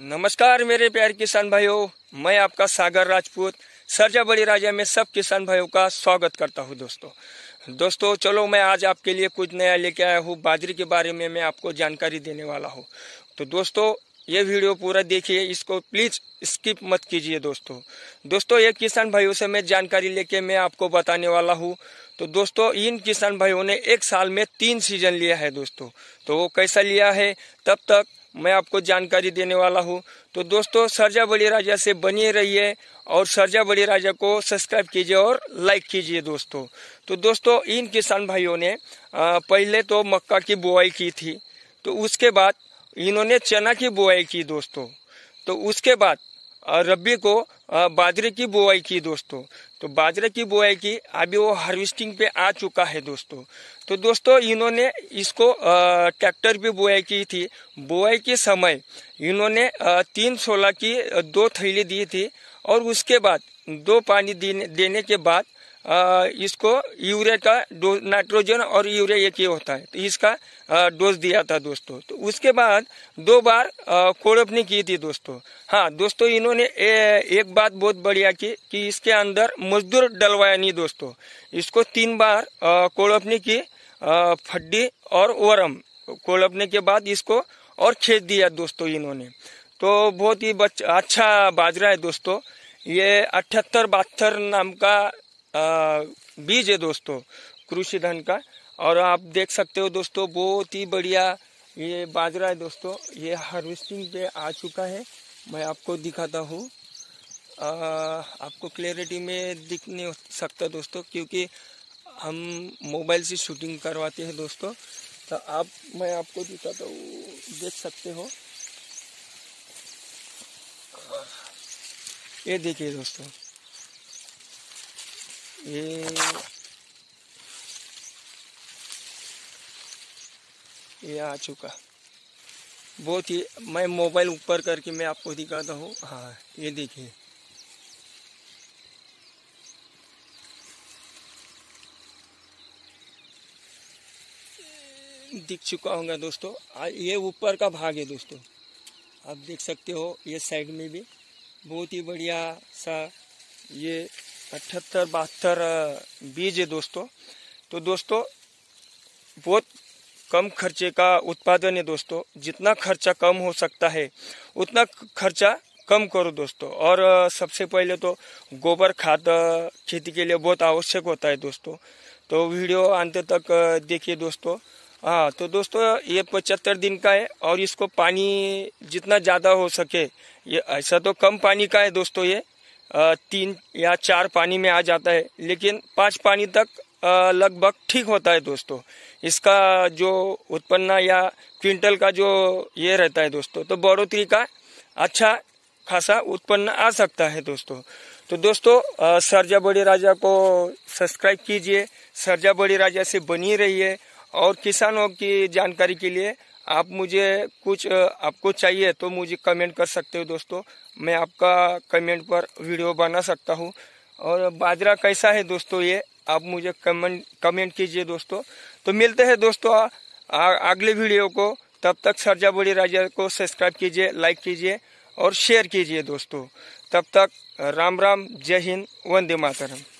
नमस्कार मेरे प्यारे किसान भाइयों मैं आपका सागर राजपूत सरजा बड़ी राजा में सब किसान भाइयों का स्वागत करता हूं दोस्तों दोस्तों चलो मैं आज आपके लिए कुछ नया लेके आया हूं बाजरे के बारे में मैं आपको जानकारी देने वाला हूं तो दोस्तों ये वीडियो पूरा देखिए इसको प्लीज स्किप मत कीजिए दोस्तों दोस्तों ये किसान भाइयों से मैं जानकारी लेके मैं आपको बताने वाला हूँ तो दोस्तों इन किसान भाइयों ने एक साल में तीन सीजन लिया है दोस्तों तो वो कैसा लिया है तब तक मैं आपको जानकारी देने वाला हूँ तो दोस्तों सरजा बड़ी राजा से बने रहिए और सरजा बड़ी राजा को सब्सक्राइब कीजिए और लाइक कीजिए दोस्तों तो दोस्तों इन किसान भाइयों ने पहले तो मक्का की बुआई की थी तो उसके बाद इन्होंने चना की बुआई की दोस्तों तो उसके बाद रबी को बाजरे की बुआई की दोस्तों तो बाजरे की बुआई की अभी वो हार्वेस्टिंग पे आ चुका है दोस्तों तो दोस्तों इन्होंने इसको ट्रैक्टर भी बुआई की थी बुआई के समय इन्होंने तीन सोलह की दो थैली दी थी और उसके बाद दो पानी देने के बाद इसको यूरिया का डोज नाइट्रोजन और यूरिया एक ही होता है तो इसका डोज दिया था दोस्तों तो उसके बाद दो बार कोड़पनी की थी दोस्तों हाँ दोस्तों इन्होंने ए, एक बात बहुत बढ़िया की कि इसके अंदर मजदूर डलवाया नहीं दोस्तों इसको तीन बार कोड़पनी की फड्डी और वरम कोड़पने के बाद इसको और खेत दिया दोस्तों इन्होंने तो बहुत ही अच्छा बाजरा है दोस्तों ये अठहत्तर बहत्तर नाम का बीज है दोस्तों कृषि धन का और आप देख सकते हो दोस्तों बहुत ही बढ़िया ये बाजरा है दोस्तों ये हार्वेस्टिंग पे आ चुका है मैं आपको दिखाता हूँ आपको क्लैरिटी में दिख नहीं सकता दोस्तों क्योंकि हम मोबाइल से शूटिंग करवाते हैं दोस्तों तो आप मैं आपको दिखाता हूँ देख सकते हो ये देखिए दोस्तों ये ये आ चुका बहुत ही मैं मोबाइल ऊपर करके मैं आपको दिखाता हूँ हाँ ये देखिए दिख चुका होगा दोस्तों ये ऊपर का भाग है दोस्तों आप देख सकते हो ये साइड में भी बहुत ही बढ़िया सा ये अठहत्तर बहत्तर बीज है दोस्तों तो दोस्तों बहुत कम खर्चे का उत्पादन है दोस्तों जितना खर्चा कम हो सकता है उतना खर्चा कम करो दोस्तों और सबसे पहले तो गोबर खाद खेती के लिए बहुत आवश्यक होता है दोस्तों तो वीडियो अंत तक देखिए दोस्तों हाँ तो दोस्तों ये पचहत्तर दिन का है और इसको पानी जितना ज़्यादा हो सके ये ऐसा तो कम पानी का है दोस्तों ये तीन या चार पानी में आ जाता है लेकिन पाँच पानी तक लगभग ठीक होता है दोस्तों इसका जो उत्पन्न या क्विंटल का जो ये रहता है दोस्तों तो बढ़ोतरी का अच्छा खासा उत्पन्न आ सकता है दोस्तों तो दोस्तों सरजा बड़ी राजा को सब्सक्राइब कीजिए सरजा बड़ी राजा से बनी रहिए और किसानों की जानकारी के लिए आप मुझे कुछ आपको चाहिए तो मुझे कमेंट कर सकते हो दोस्तों मैं आपका कमेंट पर वीडियो बना सकता हूँ और बाजरा कैसा है दोस्तों ये आप मुझे कमेंट कमेंट कीजिए दोस्तों तो मिलते हैं दोस्तों अगले वीडियो को तब तक सरजा बड़ी राजा को सब्सक्राइब कीजिए लाइक कीजिए और शेयर कीजिए दोस्तों तब तक राम राम जय हिंद वंदे मातरम